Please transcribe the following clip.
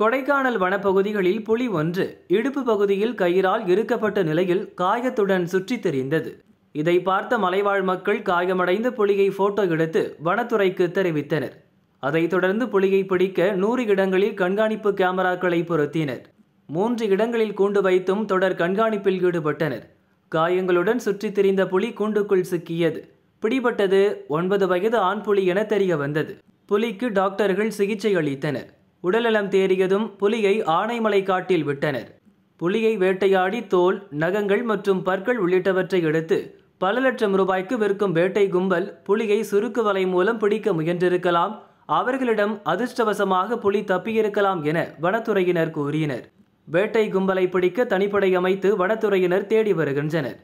கொடைக்கானல் வனப்பகுதிகளில் புலி ஒன்று இடுப்பு பகுதியில் கயிறால் இறுக்கப்பட்ட நிலையில் காயத்துடன் சுற்றித் தெரிந்தது இதை பார்த்த மலைவாழ் மக்கள் காயமடைந்த புலியை போட்டோ எடுத்து வனத்துறைக்கு தெரிவித்தனர் அதைத் தொடர்ந்து புலியை பிடிக்க நூறு இடங்களில் கண்காணிப்பு கேமராக்களை பொருத்தினர் மூன்று இடங்களில் கூண்டு வைத்தும் தொடர் கண்காணிப்பில் ஈடுபட்டனர் காயங்களுடன் சுற்றித் திரிந்த புலி கூண்டுக்குள் சிக்கியது பிடிபட்டது ஒன்பது வயது ஆண் புலி என தெரிய வந்தது புலிக்கு டாக்டர்கள் சிகிச்சை அளித்தனர் உடல்நலம் தேறியதும் புலியை ஆனைமலை காட்டில் விட்டனர் புலியை வேட்டையாடி தோல் நகங்கள் மற்றும் பற்கள் உள்ளிட்டவற்றை எடுத்து பல லட்சம் ரூபாய்க்கு விற்கும் வேட்டை கும்பல் புலியை சுருக்கு வலை மூலம் பிடிக்க முயன்றிருக்கலாம் அவர்களிடம் அதிர்ஷ்டவசமாக புலி தப்பியிருக்கலாம் என வனத்துறையினர் கூறினர் வேட்டை கும்பலை பிடிக்க தனிப்படை அமைத்து வனத்துறையினர் தேடி வருகின்றனர்